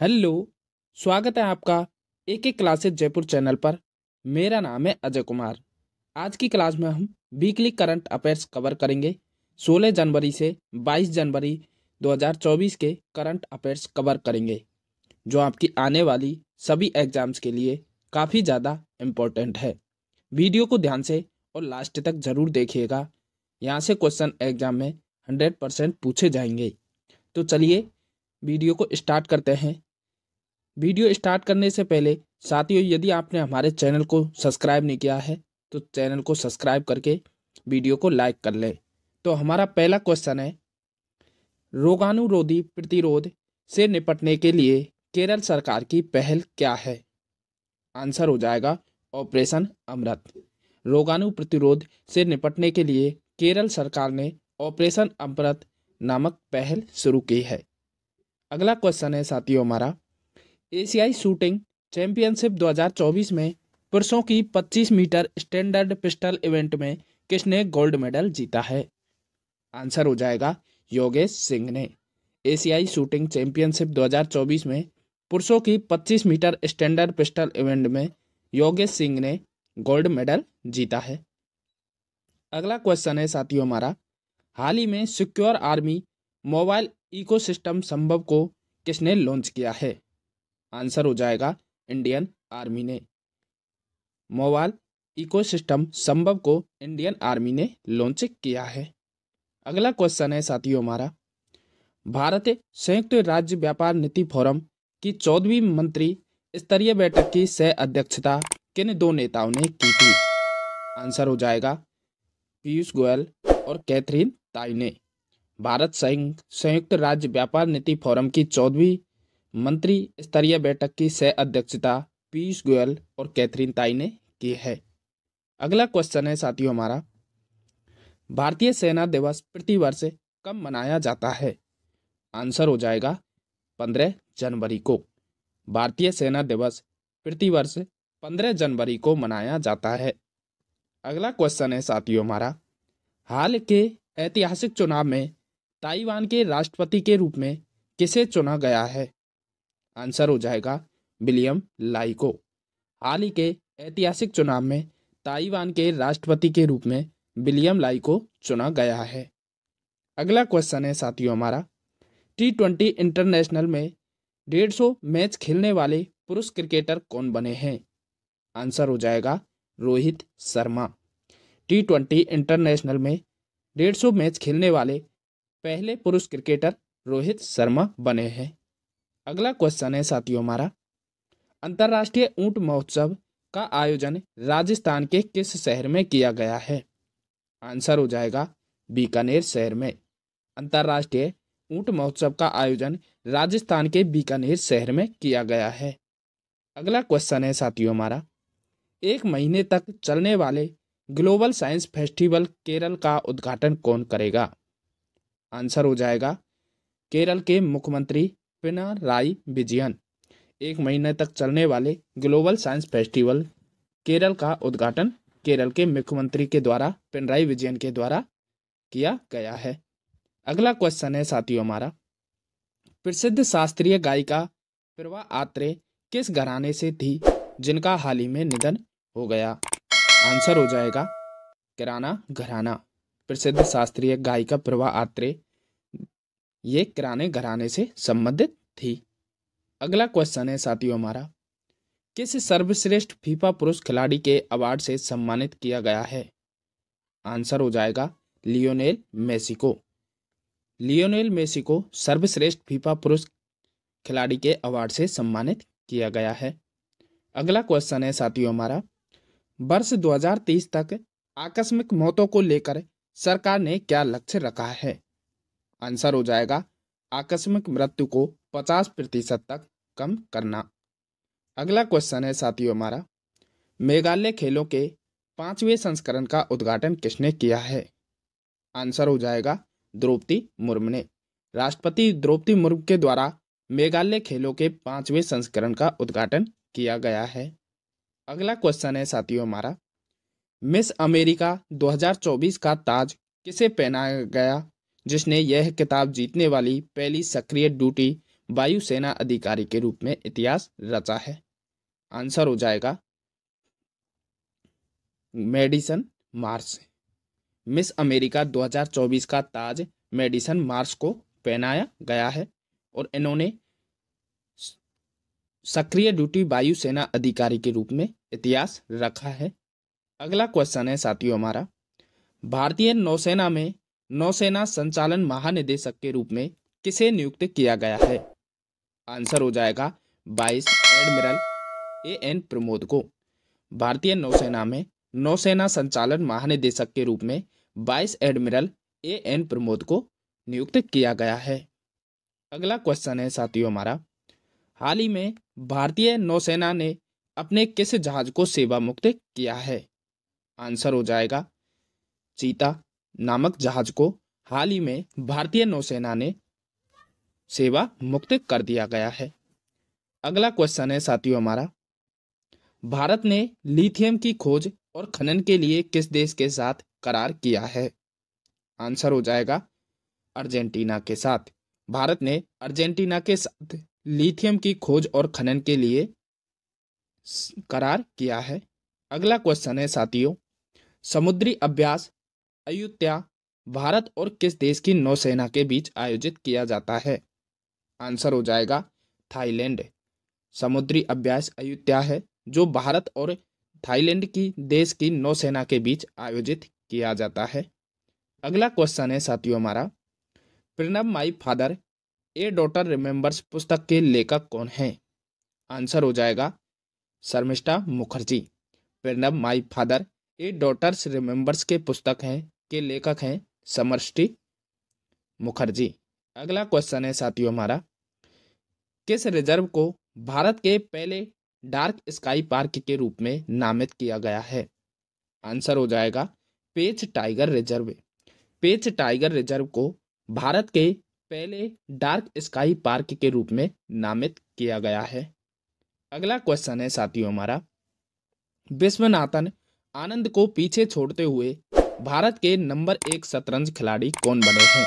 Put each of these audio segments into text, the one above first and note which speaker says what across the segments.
Speaker 1: hello स्वागत है आपका एक एक क्लासेज जयपुर चैनल पर मेरा नाम है अजय कुमार आज की क्लास में हम वीकली करंट अफेयर्स कवर करेंगे 16 जनवरी से 22 जनवरी 2024 के करंट अफेयर्स कवर करेंगे जो आपकी आने वाली सभी एग्जाम्स के लिए काफ़ी ज़्यादा इम्पोर्टेंट है वीडियो को ध्यान से और लास्ट तक ज़रूर देखिएगा यहाँ से क्वेश्चन एग्जाम में हंड्रेड परसेंट पूछे जाएंगे तो चलिए वीडियो को स्टार्ट करते हैं वीडियो स्टार्ट करने से पहले साथियों यदि आपने हमारे चैनल को सब्सक्राइब नहीं किया है तो चैनल को सब्सक्राइब करके वीडियो को लाइक कर लें तो हमारा पहला क्वेश्चन है रोगाणुरोधी प्रतिरोध से निपटने के लिए केरल सरकार की पहल क्या है आंसर हो जाएगा ऑपरेशन अमृत रोगाणु प्रतिरोध से निपटने के लिए केरल सरकार ने ऑपरेशन अमृत नामक पहल शुरू की है अगला क्वेश्चन है साथियों हमारा एशियाई शूटिंग चैंपियनशिप 2024 में पुरुषों की 25 मीटर स्टैंडर्ड पिस्टल इवेंट में किसने गोल्ड मेडल जीता है आंसर हो जाएगा योगेश सिंह ने एशियाई शूटिंग चैंपियनशिप 2024 में पुरुषों की 25 मीटर स्टैंडर्ड पिस्टल इवेंट में योगेश सिंह ने गोल्ड मेडल जीता है अगला क्वेश्चन है साथियों हमारा हाल ही में secure army mobile ecosystem Sambhav को किसने लॉन्च किया है आंसर हो जाएगा इंडियन आर्मी ने मोबाइल इकोसिस्टम संभव को इंडियन आर्मी ने लॉन्च किया है अगला क्वेश्चन है साथियों हमारा भारत संयुक्त राज्य व्यापार नीति फोरम की चौदहवीं मंत्री स्तरीय बैठक की सह अध्यक्षता किन दो नेताओं ने की थी आंसर हो जाएगा पीयूष गोयल और कैथरीन ताई ने भारत संघ संयुक्त राज्य व्यापार नीति फोरम की चौदहवीं मंत्री स्तरीय बैठक की सह अध्यक्षता पीयूष गोयल और कैथरीन ताई ने की है अगला क्वेश्चन है साथियों हमारा भारतीय सेना दिवस प्रतिवर्ष कब मनाया जाता है आंसर हो जाएगा पंद्रह जनवरी को भारतीय सेना दिवस प्रतिवर्ष पंद्रह जनवरी को मनाया जाता है अगला क्वेश्चन है साथियों हमारा हाल के ऐतिहासिक चुनाव में ताइवान के राष्ट्रपति के रूप में किसे चुना गया है आंसर हो जाएगा विलियम लाई को हाल ही के ऐतिहासिक चुनाव में ताइवान के राष्ट्रपति के रूप में विलियम लाई को चुना गया है अगला क्वेश्चन है साथियों हमारा टी ट्वेंटी इंटरनेशनल में डेढ़ सौ मैच खेलने वाले पुरुष क्रिकेटर कौन बने हैं आंसर हो जाएगा Rohit Sharma T twenty international में डेढ़ सौ मैच खेलने वाले पहले पुरुष क्रिकेटर रोहित शर्मा बने हैं अगला क्वेश्चन है साथियों हमारा अंतर्राष्ट्रीय ऊंट महोत्सव का आयोजन राजस्थान के किस शहर में किया गया है आंसर हो जाएगा बीकानेर शहर में अंतर्राष्ट्रीय ऊंट महोत्सव का आयोजन राजस्थान के बीकानेर शहर में किया गया है अगला क्वेश्चन है साथियों हमारा एक महीने तक चलने वाले ग्लोबल साइंस फेस्टिवल केरल का उद्घाटन कौन करेगा आंसर हो जाएगा केरल के मुख्यमंत्री पिनाराई विजयन एक महीने तक चलने वाले ग्लोबल साइंस फेस्टिवल केरल का उद्घाटन केरल के मुख्यमंत्री के द्वारा पिनराई विजयन के द्वारा किया गया है अगला क्वेश्चन है साथियों हमारा प्रसिद्ध शास्त्रीय गायिका प्रवा आत्रे किस घराने से थी जिनका हाल ही में निधन हो गया आंसर हो जाएगा किराना घराना प्रसिद्ध शास्त्रीय गायिका प्रवा आत्रे ये किराने घराने से संबंधित थी अगला क्वेश्चन है साथियों हमारा किस सर्वश्रेष्ठ फीफा पुरुष खिलाड़ी के अवार्ड से सम्मानित किया गया है आंसर हो जाएगा लियोनेल मेसी को लियोनेल मेसी को सर्वश्रेष्ठ फीफा पुरुष खिलाड़ी के अवार्ड से सम्मानित किया गया है अगला क्वेश्चन है साथियों हमारा वर्ष 2030 तक आकस्मिक मौतों को लेकर सरकार ने क्या लक्ष्य रखा है आंसर हो जाएगा आकस्मिक मृत्यु को 50 प्रतिशत तक कम करना अगला क्वेश्चन है साथियों हमारा मेघालय खेलों के पांचवें संस्करण का उद्घाटन किसने किया है आंसर हो जाएगा द्रौपदी मुर्मू ने राष्ट्रपति द्रौपदी मुर्मू के द्वारा मेघालय खेलों के पांचवें संस्करण का उद्घाटन किया गया है अगला क्वेश्चन है साथियों हमारा मिस अमेरिका 2024 का ताज किसे पहनाया गया जिसने यह किताब जीतने वाली पहली सक्रिय ड्यूटी वायुसेना अधिकारी के रूप में इतिहास रचा है आंसर हो जाएगा मेडिसन मार्स मिस अमेरिका 2024 का ताज मेडिसन मार्स को पहनाया गया है और इन्होंने सक्रिय ड्यूटी वायुसेना अधिकारी के रूप में इतिहास रखा है अगला क्वेश्चन है साथियों हमारा भारतीय नौसेना में नौसेना संचालन महानिदेशक के रूप में किसे नियुक्त किया गया है आंसर हो जाएगा 22 एडमिरल ए एन प्रमोद को भारतीय नौसेना में नौसेना संचालन महानिदेशक के रूप में 22 एडमिरल ए एन प्रमोद को नियुक्त किया गया है अगला क्वेश्चन है साथियों हमारा हाल ही में भारतीय नौसेना ने अपने किस जहाज को सेवा मुक्त किया है आंसर हो जाएगा चीता नामक जहाज को हाल ही में भारतीय नौसेना ने सेवा मुक्त कर दिया गया है अगला क्वेश्चन है साथियों हमारा भारत ने लिथियम की खोज और खनन के लिए किस देश के साथ करार किया है आंसर हो जाएगा अर्जेंटीना के साथ भारत ने अर्जेंटीना के साथ लिथियम की खोज और खनन के लिए करार किया है अगला क्वेश्चन है साथियों समुद्री अभ्यास अयोध्या भारत और किस देश की नौसेना के बीच आयोजित किया जाता है आंसर हो जाएगा थाईलैंड समुद्री अभ्यास अयोध्या है जो भारत और थाईलैंड की देश की नौसेना के बीच आयोजित किया जाता है अगला क्वेश्चन है साथियों हमारा Pranab my father a daughter remembers पुस्तक के लेखक कौन हैं आंसर हो जाएगा Sharmistha Mukherjee Pranab my father a daughter's remembers के पुस्तक हैं के लेखक हैं समृष्टि मुखर्जी अगला क्वेश्चन है साथियों हमारा किस रिजर्व को भारत के पहले डार्क स्काई पार्क के रूप में नामित किया गया है आंसर हो जाएगा Pench tiger reserve Pench tiger reserve को भारत के पहले डार्क स्काई पार्क के रूप में नामित किया गया है अगला क्वेश्चन है साथियों हमारा विश्वनाथन आनंद को पीछे छोड़ते हुए भारत के नंबर एक शतरंज खिलाड़ी कौन बने हैं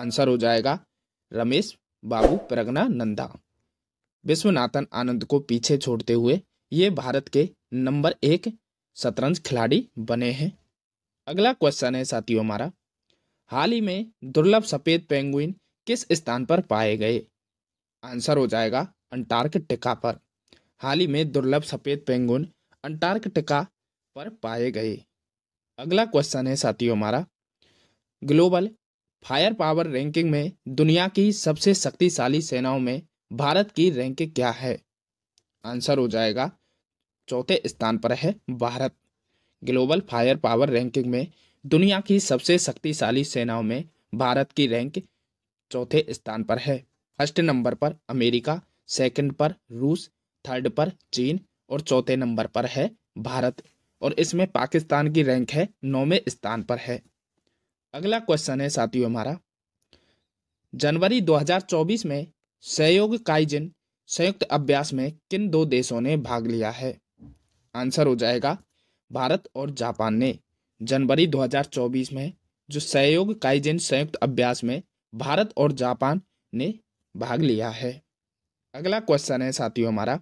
Speaker 1: आंसर हो जाएगा रमेश बाबू प्रगना नंदा विश्वनाथन आनंद को पीछे छोड़ते हुए ये भारत के नंबर एक शतरंज खिलाड़ी बने हैं अगला क्वेश्चन है साथियों हमारा हाल ही में दुर्लभ सफ़ेद पेंगुइन किस स्थान पर पाए गए आंसर हो जाएगा अंटार्कटिका पर हाल ही में दुर्लभ सफ़ेद पेंगुइन अंटार्कटिका पर पाए गए अगला क्वेश्चन है साथियों हमारा ग्लोबल फायर पावर रैंकिंग में दुनिया की सबसे शक्तिशाली सेनाओं में भारत की रैंक क्या है आंसर हो जाएगा चौथे स्थान पर है Bharat global fire power ranking में दुनिया की सबसे शक्तिशाली सेनाओं में भारत की रैंक चौथे स्थान पर है फर्स्ट नंबर पर अमेरिका सेकंड पर रूस थर्ड पर चीन और चौथे नंबर पर है भारत और इसमें पाकिस्तान की रैंक है नौवें स्थान पर है अगला क्वेश्चन है साथियों हमारा जनवरी 2024 में सहयोग काइजिन संयुक्त अभ्यास में किन दो देशों ने भाग लिया है आंसर हो जाएगा भारत और जापान ने जनवरी 2024 में जो सहयोग काइजिन संयुक्त अभ्यास में भारत और जापान ने भाग लिया है अगला क्वेश्चन है साथियों हमारा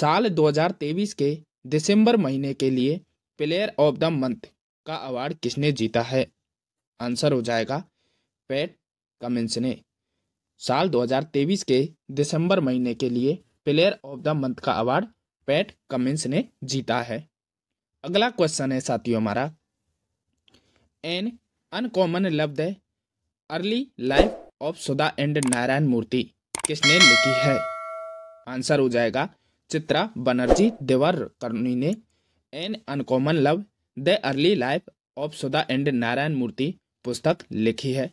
Speaker 1: साल 2023 के दिसंबर महीने के लिए प्लेयर ऑफ द मंथ का अवार्ड किसने जीता है आंसर हो जाएगा पैट कमिंस ने साल 2023 के दिसंबर महीने के लिए प्लेयर ऑफ द मंथ का अवार्ड पैट कमिंस ने जीता है अगला क्वेश्चन है साथियों हमारा an uncommon love the early life of Sudha and Narayan Murthy किसने लिखी है आंसर हो जाएगा चित्रा बनर्जी देवर करनी ने an uncommon love the early life of Sudha and Narayan Murthy पुस्तक लिखी है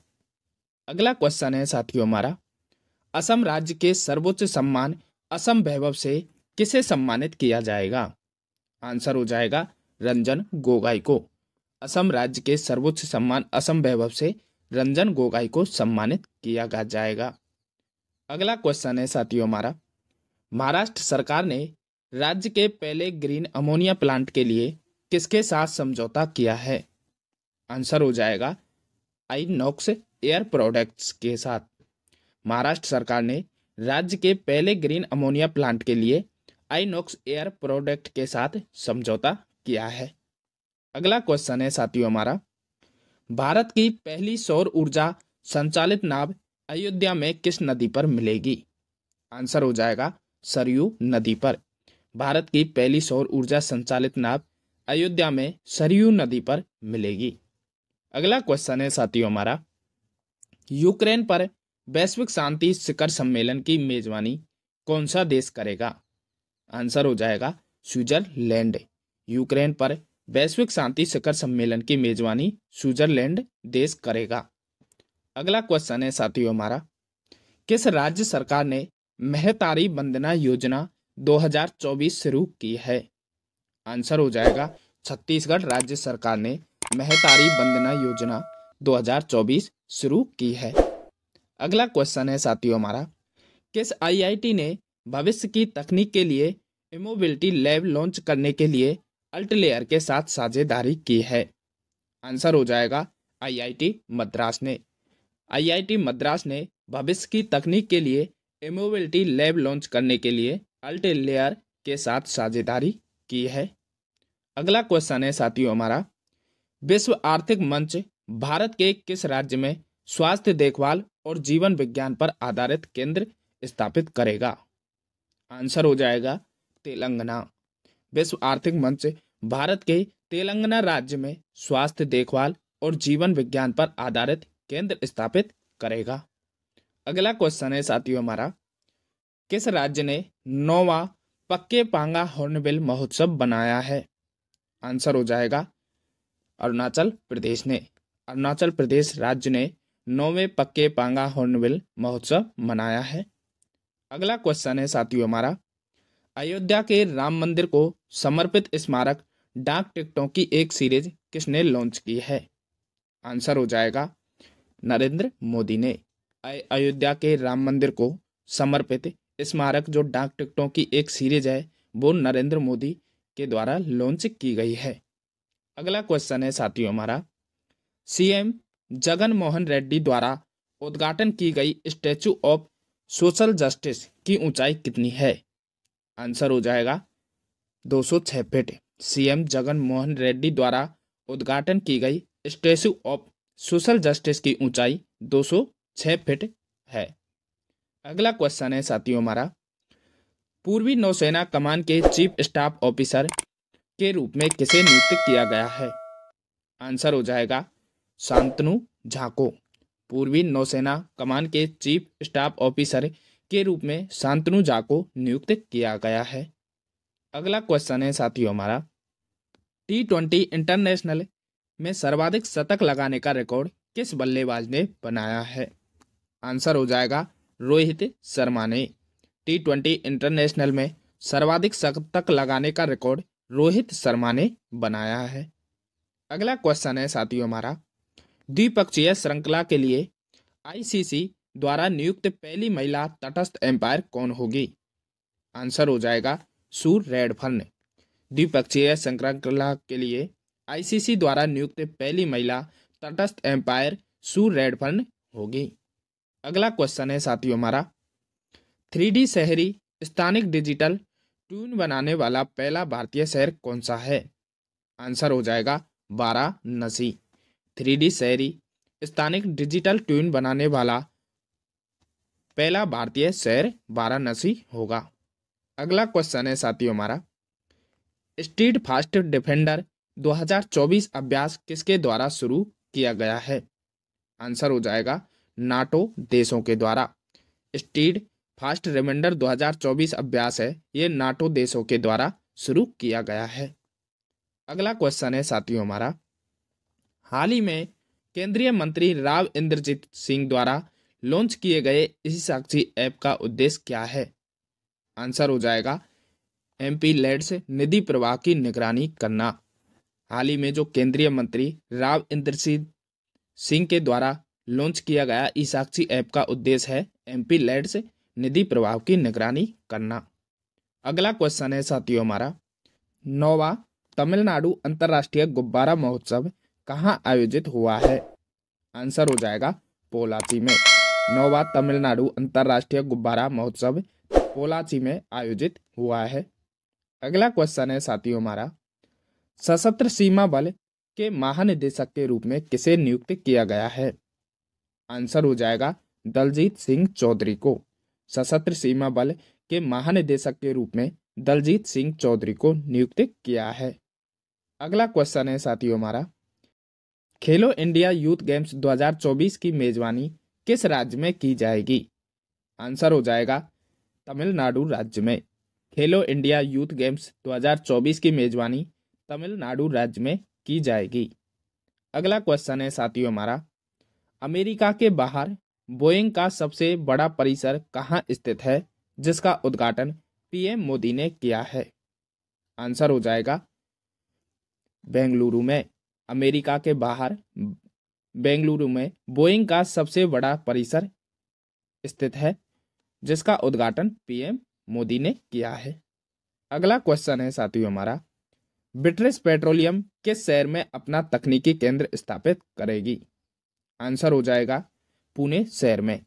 Speaker 1: अगला क्वेश्चन है साथियों हमारा असम राज्य के सर्वोच्च सम्मान असम वैभव से किसे सम्मानित किया जाएगा आंसर हो जाएगा रंजन गोगाई को असम राज्य के सर्वोच्च सम्मान असम वैभव से रंजन गोगाई को सम्मानित किया जाएगा अगला क्वेश्चन है साथियों हमारा महाराष्ट्र सरकार ने राज्य के पहले ग्रीन अमोनिया प्लांट के लिए किसके साथ समझौता किया है आंसर हो जाएगा आई नॉक्स एयर प्रोडक्ट्स के साथ महाराष्ट्र सरकार ने राज्य के पहले ग्रीन अमोनिया प्लांट के लिए आईनोक्स एयर प्रोडक्ट के साथ समझौता किया है अगला क्वेश्चन है साथियों हमारा भारत की पहली सौर ऊर्जा संचालित नाव अयोध्या में किस नदी पर मिलेगी आंसर हो जाएगा सरयू नदी पर भारत की पहली सौर ऊर्जा संचालित नाव अयोध्या में सरयू नदी पर मिलेगी अगला क्वेश्चन है साथियों हमारा यूक्रेन पर वैश्विक शांति शिखर सम्मेलन की मेजबानी कौन सा देश करेगा आंसर हो जाएगा स्विट्जरलैंड यूक्रेन पर वैश्विक शांति शिखर सम्मेलन की मेजबानी स्विट्जरलैंड देश करेगा अगला क्वेश्चन है साथियों हमारा किस राज्य सरकार ने महतारी वंदना योजना 2024 शुरू की है आंसर हो जाएगा छत्तीसगढ़ राज्य सरकार ने महतारी वंदना योजना 2024 शुरू की है अगला क्वेश्चन है साथियों हमारा किस आईआईटी ने भविष्य की तकनीक के लिए इमोबिलिटी लैब लॉन्च करने के लिए अल्ट लेयर के साथ साझेदारी की है आंसर हो जाएगा आईआईटी मद्रास ने आईआईटी मद्रास ने भविष्य की तकनीक के लिए एमोबिलिटी लैब लॉन्च करने के लिए लेयर के साथ साझेदारी की है अगला क्वेश्चन है साथियों हमारा विश्व आर्थिक मंच भारत के किस राज्य में स्वास्थ्य देखभाल और जीवन विज्ञान पर आधारित केंद्र स्थापित करेगा आंसर हो जाएगा तेलंगाना विश्व आर्थिक मंच भारत के तेलंगाना राज्य में स्वास्थ्य देखभाल और जीवन विज्ञान पर आधारित केंद्र स्थापित करेगा अगला क्वेश्चन है साथियों हमारा किस राज्य ने नोवा पक्के पांगा हॉर्नबिल महोत्सव बनाया है आंसर हो जाएगा अरुणाचल प्रदेश ने अरुणाचल प्रदेश राज्य ने नौवे पक्के पांगा हॉर्नबिल महोत्सव मनाया है अगला क्वेश्चन है साथियों हमारा अयोध्या के राम मंदिर को समर्पित स्मारक डाक टिकटों की एक सीरीज किसने लॉन्च की है आंसर हो जाएगा नरेंद्र मोदी ने अयोध्या के राम मंदिर को समर्पित स्मारक जो डाक टिकटों की एक सीरीज है वो नरेंद्र मोदी के द्वारा लॉन्च की गई है अगला क्वेश्चन है साथियों हमारा सीएम जगन मोहन रेड्डी द्वारा उद्घाटन की गई स्टैचू ऑफ सोशल जस्टिस की ऊंचाई कितनी है आंसर हो जाएगा दो सौ छः फिट सीएम जगन मोहन रेड्डी द्वारा उद्घाटन की गई स्टैचू ऑफ सोशल जस्टिस की ऊंचाई दो सौ छः फिट है अगला क्वेश्चन है साथियों हमारा पूर्वी नौसेना कमान के चीफ स्टाफ ऑफिसर के रूप में किसे नियुक्त किया गया है आंसर हो जाएगा शांतनु झाको पूर्वी नौसेना कमान के चीफ स्टाफ ऑफिसर के रूप में शांतनु झाको नियुक्त किया गया है अगला क्वेश्चन है साथियों हमारा टी ट्वेंटी इंटरनेशनल में सर्वाधिक शतक लगाने का रिकॉर्ड किस बल्लेबाज ने बनाया है आंसर हो जाएगा रोहित शर्मा ने टी ट्वेंटी इंटरनेशनल में सर्वाधिक शतक लगाने का रिकॉर्ड रोहित शर्मा ने बनाया है अगला क्वेश्चन है साथियों हमारा द्विपक्षीय श्रृंखला के लिए आईसीसी द्वारा नियुक्त पहली महिला तटस्थ एम्पायर कौन होगी आंसर हो जाएगा सूर रेडफर्न द्विपक्षीय श्रृंखला के लिए आईसीसी द्वारा नियुक्त पहली महिला तटस्थ एम्पायर सूर रेडफर्न होगी अगला क्वेश्चन है साथियों हमारा थ्री शहरी स्थानिक डिजिटल ट्यून बनाने वाला पहला भारतीय शहर कौन सा है आंसर हो जाएगा वाराणसी थ्री शहरी स्थानिक डिजिटल ट्यून बनाने वाला पहला भारतीय शहर वाराणसी होगा अगला क्वेश्चन है साथियों हमारा स्ट्रीट फास्ट डिफेंडर 2024 अभ्यास किसके द्वारा शुरू किया गया है आंसर हो जाएगा नाटो देशों के द्वारा स्टीड फास्ट रिमाइंडर 2024 अभ्यास है ये नाटो देशों के द्वारा शुरू किया गया है अगला क्वेश्चन है साथियों हमारा हाल ही में केंद्रीय मंत्री राव इंद्रजीत सिंह द्वारा लॉन्च किए गए इस साक्षी ऐप का उद्देश्य क्या है आंसर हो जाएगा एम पी निधि प्रवाह की निगरानी करना हाल ही में जो केंद्रीय मंत्री राव इंद्रजीत सिंह के द्वारा लॉन्च किया गया ई साक्षी ऐप का उद्देश्य है एमपी लैड से निधि प्रभाव की निगरानी करना अगला क्वेश्चन है साथियों हमारा नोवा तमिलनाडु अंतर्राष्ट्रीय गुब्बारा महोत्सव कहाँ आयोजित हुआ है आंसर हो जाएगा पोलाची में नोवा तमिलनाडु अंतर्राष्ट्रीय गुब्बारा महोत्सव पोलाची में आयोजित हुआ है अगला क्वेश्चन है साथियों हमारा सशस्त्र सीमा बल के महानिदेशक के रूप में किसे नियुक्त किया गया है आंसर हो जाएगा दलजीत सिंह चौधरी को सशस्त्र सीमा बल के महानिदेशक के रूप में दलजीत सिंह चौधरी को नियुक्त किया है अगला क्वेश्चन है साथियों हमारा खेलो इंडिया यूथ गेम्स 2024 की मेजबानी किस राज्य में की जाएगी आंसर हो जाएगा तमिलनाडु राज्य में खेलो इंडिया यूथ गेम्स 2024 की मेजबानी तमिलनाडु राज्य में की जाएगी अगला क्वेश्चन है साथियों हमारा अमेरिका के बाहर बोइंग का सबसे बड़ा परिसर कहाँ स्थित है जिसका उद्घाटन पीएम मोदी ने किया है आंसर हो जाएगा बेंगलुरु में अमेरिका के बाहर बेंगलुरु में बोइंग का सबसे बड़ा परिसर स्थित है जिसका उद्घाटन पीएम मोदी ने किया है अगला क्वेश्चन है साथियों हमारा ब्रिटिश पेट्रोलियम किस शहर में अपना तकनीकी केंद्र स्थापित करेगी आंसर हो जाएगा पुणे शहर में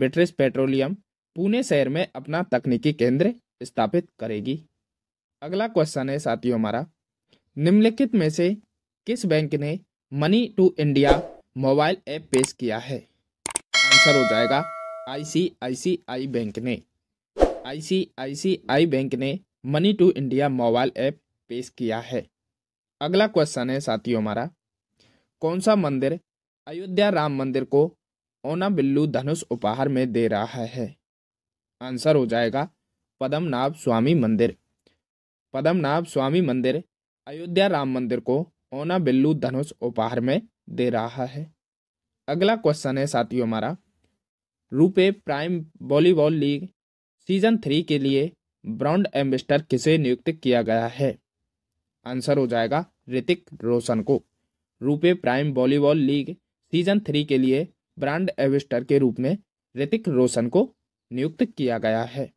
Speaker 1: ब्रिटिश पेट्रोलियम पुणे शहर में अपना तकनीकी केंद्र स्थापित करेगी अगला क्वेश्चन है साथियों हमारा निम्नलिखित में से किस बैंक ने money to India mobile app पेश किया है आंसर हो जाएगा आईसीआईसीआई बैंक ने आईसीआईसीआई बैंक ने money to India mobile app पेश किया है अगला क्वेश्चन है साथियों हमारा कौन सा मंदिर अयोध्या राम मंदिर को ओना बिल्लू धनुष उपहार में दे रहा है आंसर हो जाएगा पद्मनाभ स्वामी मंदिर पद्मनाभ स्वामी मंदिर अयोध्या राम मंदिर को ओना बिल्लू धनुष उपहार में दे रहा है अगला क्वेश्चन है साथियों हमारा RuPay prime volleyball league season three के लिए ब्रांड एम्बेस्टर किसे नियुक्त किया गया है आंसर हो जाएगा ऋतिक रोशन को RuPay prime volleyball league season three के लिए ब्रांड एविस्टर के रूप में ऋतिक रोशन को नियुक्त किया गया है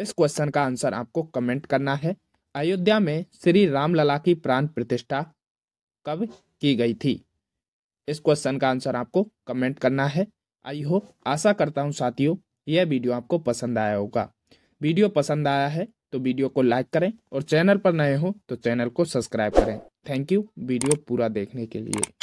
Speaker 1: इस क्वेश्चन का आंसर आपको कमेंट करना है अयोध्या में श्री रामलला की प्राण प्रतिष्ठा कब की गई थी इस क्वेश्चन का आंसर आपको कमेंट करना है आई होप आशा करता हूँ साथियों यह वीडियो आपको पसंद आया होगा वीडियो पसंद आया है तो वीडियो को लाइक करें और चैनल पर नए हो तो चैनल को सब्सक्राइब करें थैंक यू वीडियो पूरा देखने के लिए